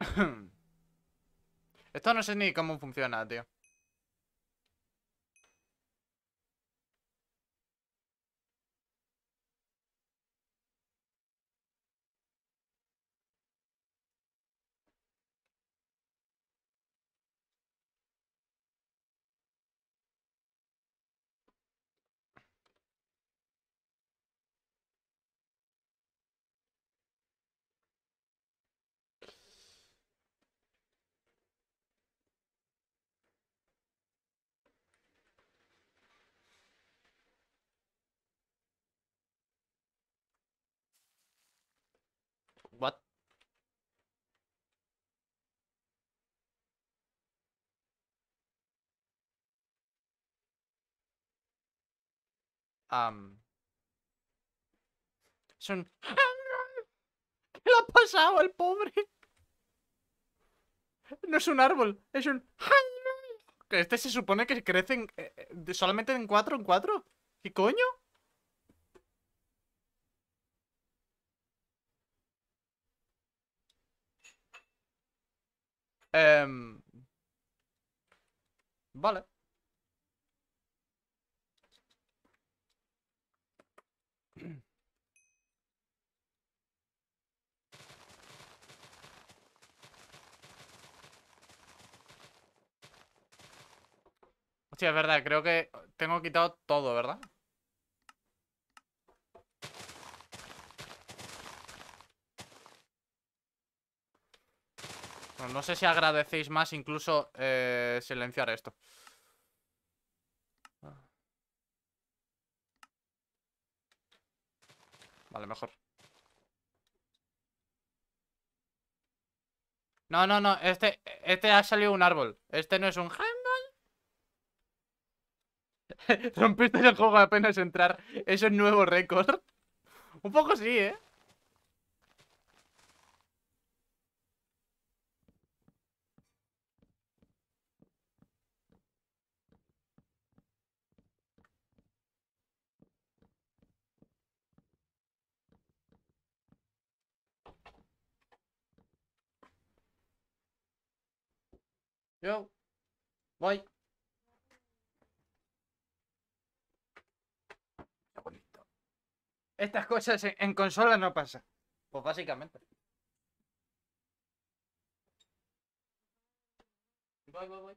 Esto no sé ni cómo funciona, tío. what? Um. Son... ¿Qué ha pasado el pobre? No es un árbol, es un... Este se supone que crecen eh, eh, solamente en cuatro en cuatro. ¿Qué coño? Em, vale. Hostia, es verdad, creo que tengo quitado todo, ¿verdad? No sé si agradecéis más incluso eh, silenciar esto. Vale, mejor. No, no, no. Este, este ha salido un árbol. Este no es un handball. Rompiste el juego apenas entrar. Eso es nuevo récord. un poco sí, ¿eh? Yo. Voy. Estas cosas en, consola no pasan. Pues básicamente. Voy, voy, voy.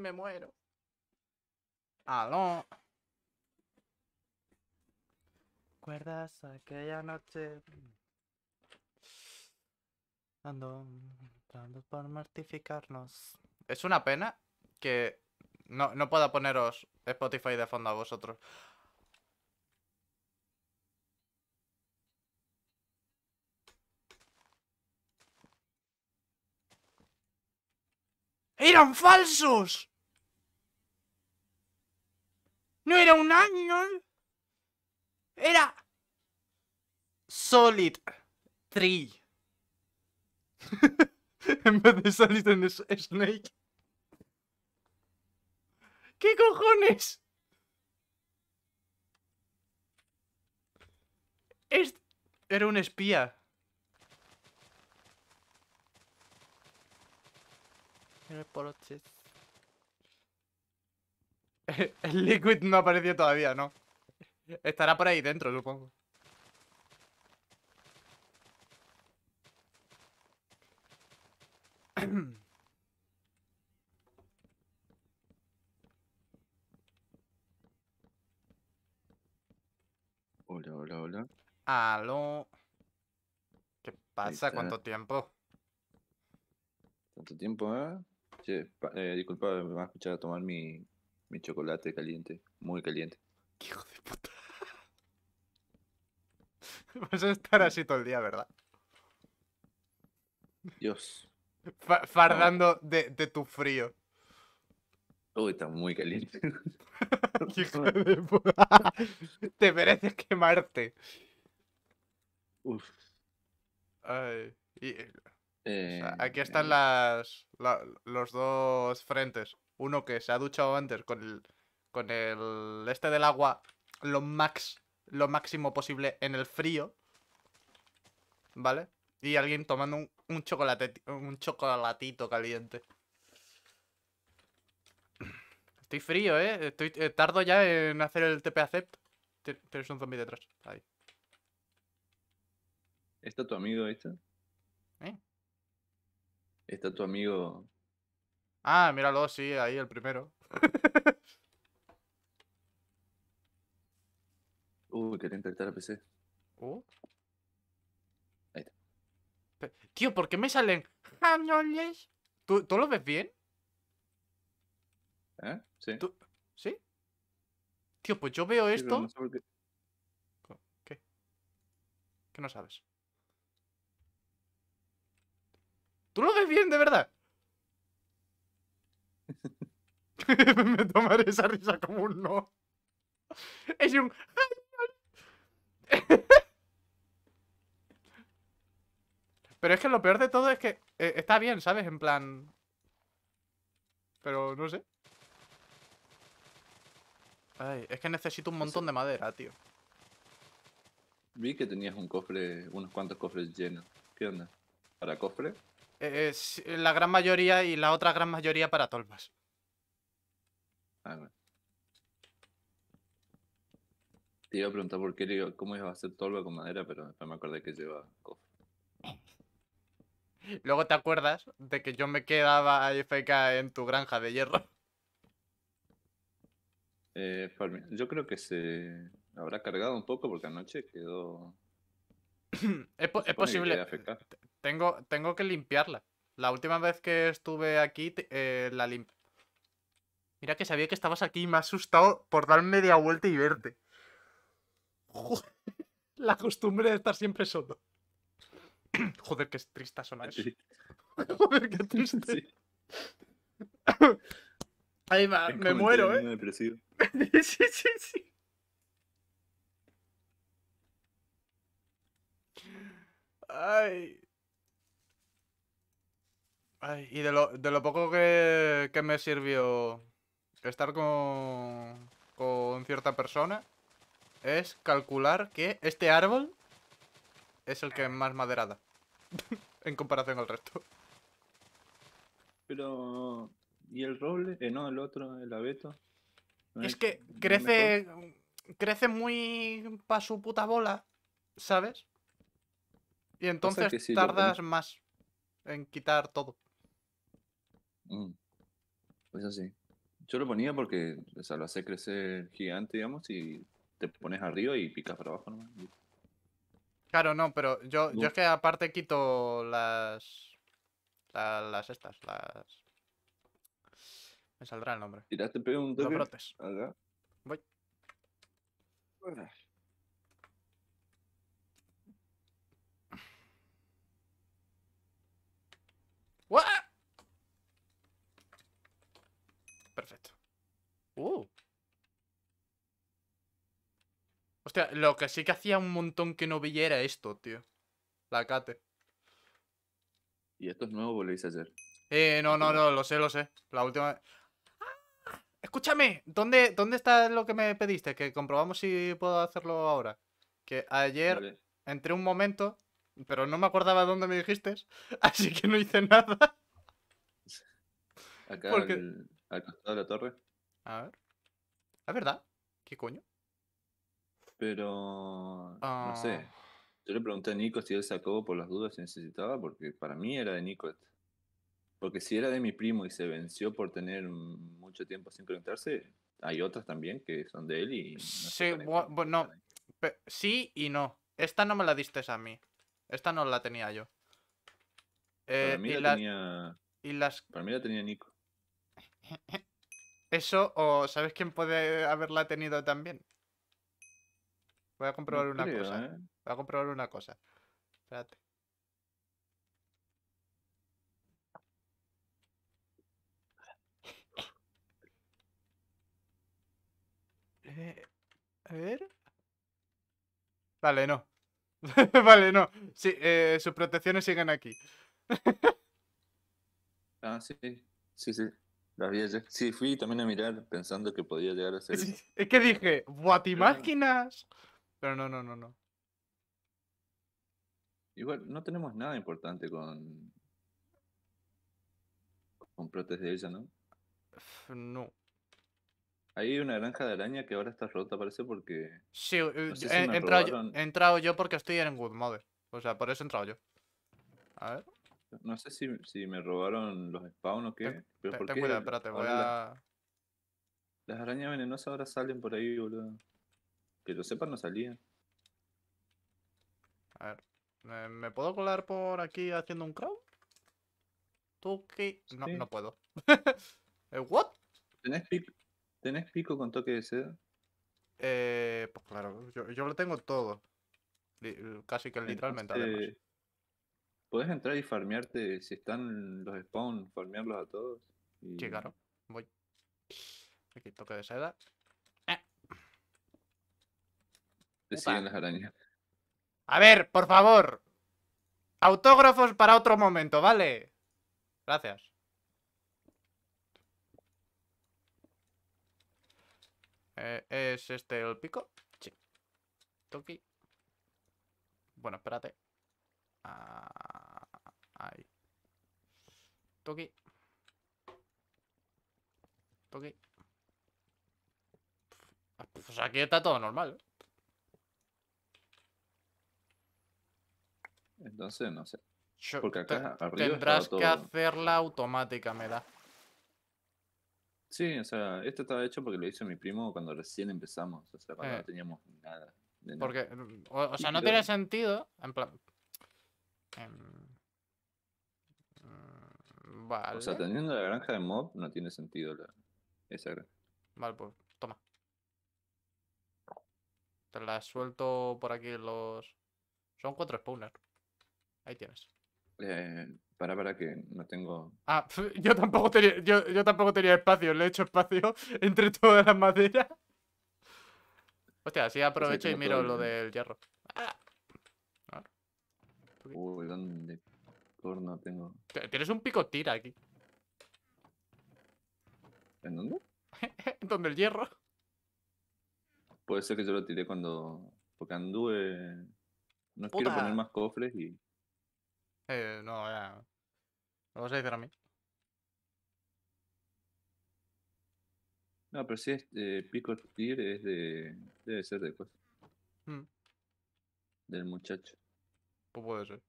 me muero. Aló. ¿Recuerdas aquella noche? Ando, por mortificarnos. Es una pena que no, no pueda poneros Spotify de fondo a vosotros. ¡Eran falsos! No era un ángel. Era... Solid Tree. en vez de Solid en Snake. ¿Qué cojones? Es... Era un espía. el liquid no apareció todavía, ¿no? Estará por ahí dentro, supongo. Hola, hola, hola. Aló. ¿Qué pasa? ¿Cuánto tiempo? ¿Cuánto tiempo, eh? Eh, disculpa, me vas a escuchar a tomar mi, chocolate caliente, muy caliente. ¿Qué hijo de puta. Vas a pues estar así todo el día, ¿verdad? Dios. fardando de, de, tu frío. Uy, está muy caliente. hijo de puta. Te mereces quemarte. Uf. Ay, eh, aquí están las, los dos frentes. Uno que se ha duchado antes con el, con el este del agua lo, max, lo máximo posible en el frío. ¿Vale? Y alguien tomando un, un, chocolate, un chocolatito caliente. Estoy frío, ¿eh? Estoy, eh, tardo ya en hacer el TP acept. Tienes un zombie detrás. Ahí. ¿Está tu amigo hecho. Este? ¿Eh? Está tu amigo. Ah, míralo, sí, ahí el primero. Uy, quería intentar a PC. Uh. Ahí está. tío, ¿por qué me salen ¿Tú, ¿Tú lo ves bien? ¿Eh? Sí. ¿Sí? Tío, pues yo veo esto. ¿Qué? ¿Qué no sabes? Tú lo ves bien, de verdad. Me tomaré esa risa como un no. Es un... Pero es que lo peor de todo es que eh, está bien, ¿sabes? En plan... Pero no sé. Ay, es que necesito un montón de madera, tío. Vi que tenías un cofre, unos cuantos cofres llenos. ¿Qué onda? ¿Para cofre? Eh, es eh, la gran mayoría y la otra gran mayoría para tolvas. Ah, te iba a preguntar por qué, cómo iba a hacer tolva con madera, pero me acordé que lleva cofre. Luego te acuerdas de que yo me quedaba ahí en tu granja de hierro. Eh, yo creo que se habrá cargado un poco porque anoche quedó. es, posible. Tengo, que limpiarla. La última vez que estuve aquí, eh, la limpio. Mira que sabía que estabas aquí y me ha asustado por dar media vuelta y verte. la costumbre de estar siempre solo. Joder, qué triste son Joder, qué triste. Ahí va, me muero, ¿eh? sí, sí, sí. Ay y de lo, de lo poco que, me sirvió estar con, cierta persona es calcular que este árbol es el que más maderada, en comparación al resto. Pero... ¿Y el roble? Eh, no, el otro, el abeto. es, que crece... Crece muy pa' su puta bola, ¿sabes? Y entonces tardas más en quitar todo. Pues así. Yo lo ponía porque o sea, lo hace crecer gigante, digamos, y te pones arriba y picas para abajo Claro, no, pero yo, yo es que aparte quito las. las estas, las. Me saldrá el nombre. Tiraste, un Los brotes. Voy. Uh. Hostia, lo que sí que hacía un montón que no veía era esto, tío. La cate. ¿Y esto es nuevo o lo hice ayer? Eh, no, no, no, lo sé, lo sé. La última ¡Ah! Escúchame, ¿dónde, ¿dónde está lo que me pediste? Que comprobamos si puedo hacerlo ahora. Que ayer entré un momento, pero no me acordaba dónde me dijiste, así que no hice nada. Acá la torre. A ver. ¿La verdad? ¿Qué coño? Pero. No sé. Ah. Yo le pregunté a Nico si él sacó por las dudas si necesitaba, porque para mí era de Nico. Porque si era de mi primo y se venció por tener mucho tiempo sin conectarse, hay otras también que son de él y. sí, bueno, sí y no. Esta no me la diste a mí. Esta no la tenía yo. para eh, mí la, tenía. Para mí la tenía Nico. Eso, o ¿sabes quién puede haberla tenido también? Voy a comprobar una cosa. ¿eh? Voy a comprobar una cosa. Espérate. Eh, a ver. Vale, no. vale, no. Sí, eh, sus protecciones siguen aquí. ah, sí. Sí, sí. Las vi Sí, fui también a mirar pensando que podía llegar a ser. Es, que dije, imaginas Pero no, no, no, no. Igual, no tenemos nada importante con. con protes de ella, ¿no? No. Hay una granja de araña que ahora está rota, parece, porque. Sí, he, eh, eh, entrado yo, porque estoy en Mother. O sea, por eso he entrado yo. A ver. No sé si, si me robaron los cuidado, espérate, voy a... Las arañas venenosas ahora salen por ahí, boludo. Que lo sepan, no salían. A ver, ¿me, puedo colar por aquí haciendo un crow? ¿Tú qué? No, no puedo. Eh, ¿What? ¿Tenés pico? con toque de seda? Eh, pues claro, yo, lo tengo todo. casi que literalmente, ¿Puedes entrar y farmearte, si están los spawns, farmearlos a todos. Sí, claro. Voy. Aquí toque de seda. Eh. Te las arañas. A ver, por favor. Autógrafos para otro momento, ¿vale? Gracias. Eh, ¿Es este el pico? Sí. Toki. Bueno, espérate. Ah, ahí. Toque. Toque. aquí está todo normal. ¿eh? Entonces, no sé. Tendrás que hacerla automática, me da. Sí, o sea, esto estaba hecho porque lo hizo mi primo cuando recién empezamos. O sea, cuando eh. no teníamos nada. porque, o sea, no tiene sentido. En plan, Em, mm, vale. O sea, teniendo la granja de mob no tiene sentido la... esa granja. Vale, pues toma. Te la suelto por aquí los... Son cuatro spawners. Ahí tienes. Eh, para, para que no tengo... Ah, yo tampoco tenía, yo, tampoco tenía espacio. Le he hecho espacio entre todas las maderas. Hostia, Si aprovecho y miro lo del hierro. Ah. Uy, ¿dónde corno tengo? Tienes un pico tira aquí. ¿En dónde? ¿En ¿Dónde el hierro? Puede ser que yo lo tiré cuando... Porque anduve... No quiero poner más cofres y... Eh, no, ya... Lo vas a decir a mí. No, pero si es eh, Pico Tir, es de. Debe ser de cosas. Mm. Del muchacho. Pues puede ser.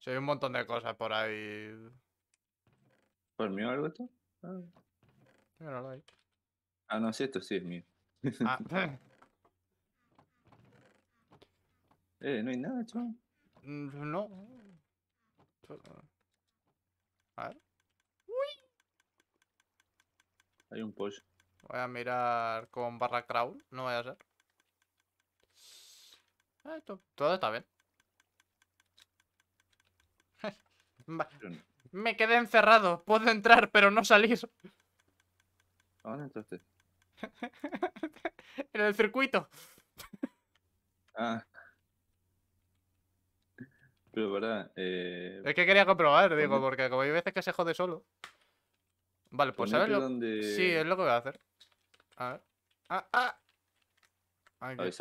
Si hay un montón de cosas por ahí. ¿Por mío algo esto? Ah. lo hay. Ah, no, si esto sí es mío. Ah. eh, no hay nada, chaval. Mm, pues no. Pues, a ver. Uy. Hay un pollo. Voy a mirar con barra crawl. no vaya a ser. Ah, todo está bien. Me quedé encerrado. Puedo entrar, pero no salir. ¿A dónde entraste? en el circuito. Ah. Pero verdad, eh... Es que quería comprobar, digo, porque como hay veces que se jode solo. Vale, pues a ver Sí, es lo que voy a hacer. A ver. Ah, ah.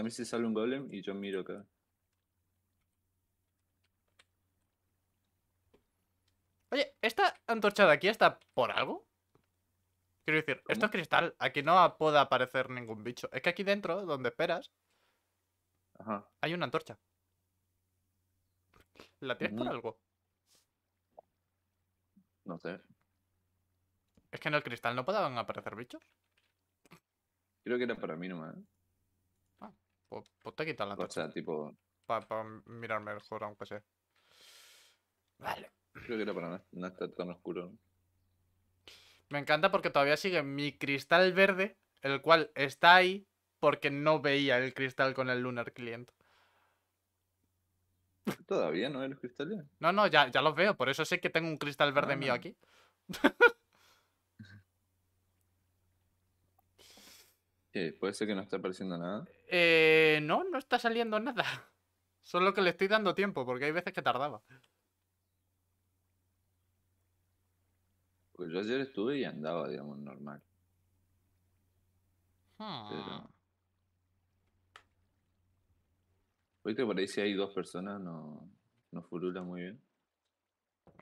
mí si sale un golem y yo miro acá. Oye, ¿esta antorcha de aquí está por algo? Quiero decir, esto es cristal. Aquí no puede aparecer ningún bicho. Es que aquí dentro, donde esperas, hay una antorcha. ¿La tienes por mm. algo? No sé. Es que en el cristal no podían aparecer bichos. Creo que era para mí nomás. ¿eh? Ah, pues, pues te quitan la antorcha. O tipo... Para mirar mejor, aunque sea. Vale. Creo que era para no, estar tan oscuro. Me encanta porque todavía sigue mi cristal verde, el cual está ahí porque no veía el cristal con el Lunar Client. ¿Todavía no hay los cristales? No, no, ya, ya los veo, por eso sé que tengo un cristal verde ah, mío aquí. Eh, ¿Puede ser que no está apareciendo nada? Eh, no, no está saliendo nada. Solo que le estoy dando tiempo, porque hay veces que tardaba. Yo ayer estuve y andaba, digamos, normal. Hmm. por Hoy si hay dos personas, no, no furula muy bien.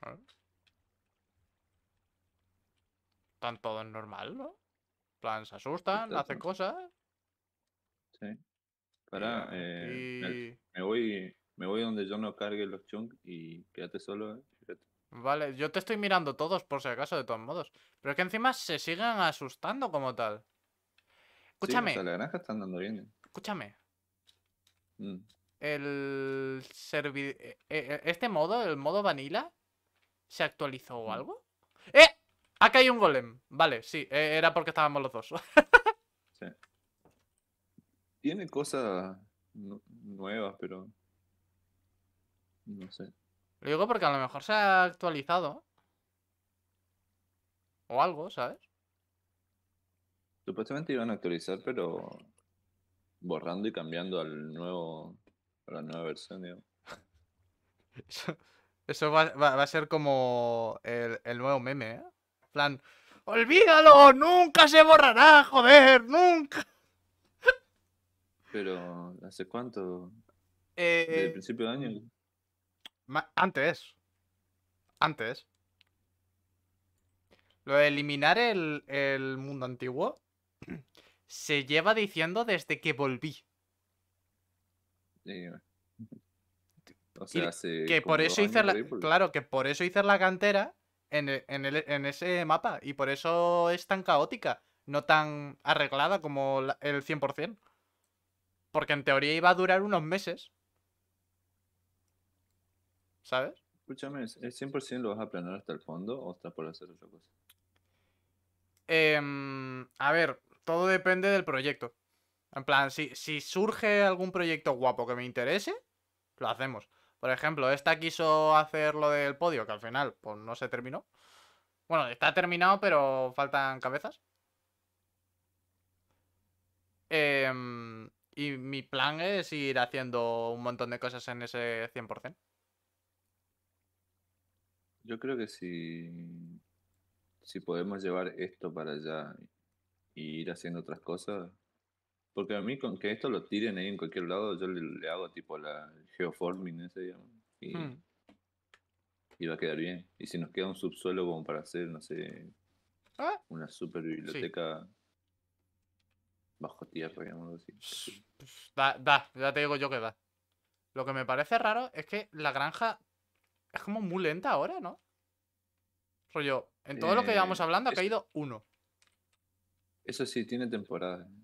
Tan Están todos normal, ¿no? plan, se asustan, hacen cosas. Sí. Pará, eh, me, voy, me voy donde yo no cargue los chunks y quédate solo, eh. Vale, yo te estoy mirando todos por si acaso, de todos modos. Pero es que encima se siguen asustando como tal. Escúchame. ¿eh? Escúchame. Mm. El servi... Eh, eh, este modo, el modo vanilla, ¿se actualizó o mm. algo? ¡Eh! Acá hay un golem. Vale, sí, e, era porque estábamos los dos. sí. Tiene cosas nuevas, pero... No sé. Lo digo porque a lo mejor se ha actualizado. O algo, ¿sabes? Supuestamente iban a actualizar, pero borrando y cambiando al nuevo, a la nueva versión, digamos. Eso, va, a ser como el, nuevo meme, ¿eh? plan, ¡olvídalo! ¡Nunca se borrará, joder! ¡Nunca! Pero, ¿hace cuánto? el eh, principio de año? Antes. Antes. Lo de eliminar el, mundo antiguo se lleva diciendo desde que volví. Sí. O sea, sí, que por eso hice la... Pues. Claro, que por eso hice la cantera en, ese mapa. Y por eso es tan caótica. No tan arreglada como el 100%. Porque en teoría iba a durar unos meses. ¿sabes? Escúchame, ¿es 100% lo vas a planear hasta el fondo o estás por hacer otra cosa? Em, a ver, todo depende del proyecto. En plan, si, surge algún proyecto guapo que me interese, lo hacemos. Por ejemplo, esta quiso hacer lo del podio, que al final pues no se terminó. Bueno, está terminado, pero faltan cabezas. Em, y mi plan es ir haciendo un montón de cosas en ese 100%. Yo creo que si, si podemos llevar esto para allá y ir haciendo otras cosas, porque a mí con que esto lo tiren ahí en cualquier lado, yo le, hago tipo la geoforming ese, digamos, hmm. y, va a quedar bien. Y si nos queda un subsuelo como para hacer, no sé, ah. una super biblioteca bajo tierra, digamos así. Da, da, ya te digo yo que da. Lo que me parece raro es que la granja es como muy lenta ahora, ¿no? Rollo, en todo lo que eh, llevamos hablando ha caído uno. Eso sí, tiene temporada. ¿eh?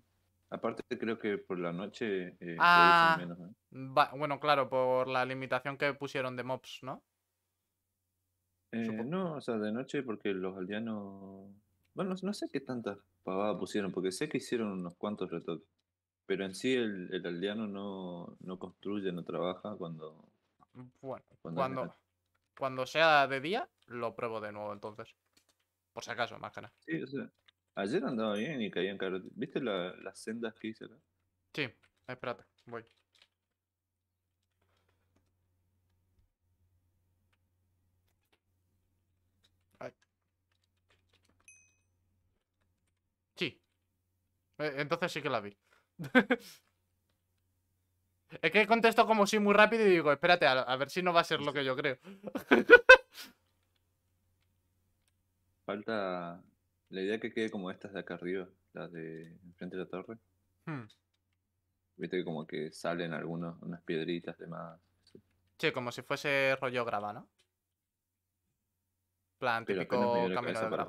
Aparte, creo que por la noche eh, ah, bueno, claro, por la limitación que pusieron de mobs, ¿no? no, o sea, de noche porque los aldeanos. Bueno, no sé qué tantas pavadas pusieron, porque sé que hicieron unos cuantos retoques. Pero en sí, el, aldeano no, construye, no trabaja cuando. Bueno, cuando cuando sea de día, lo pruebo de nuevo entonces. Por si acaso, más que nada. Sí, o ayer andaba bien y caían caro. ¿Viste las sendas que hice Sí, espérate, voy. Sí. Eh, entonces sí que la vi. Es que contesto como si muy rápido y digo, espérate, a, ver si no va a ser lo que yo creo. Falta la idea que quede como estas de acá arriba, las de enfrente de la torre. Hmm. Viste que como que salen algunas unas piedritas de más. Sí, como si fuese rollo grava, ¿no? Plan típico camino de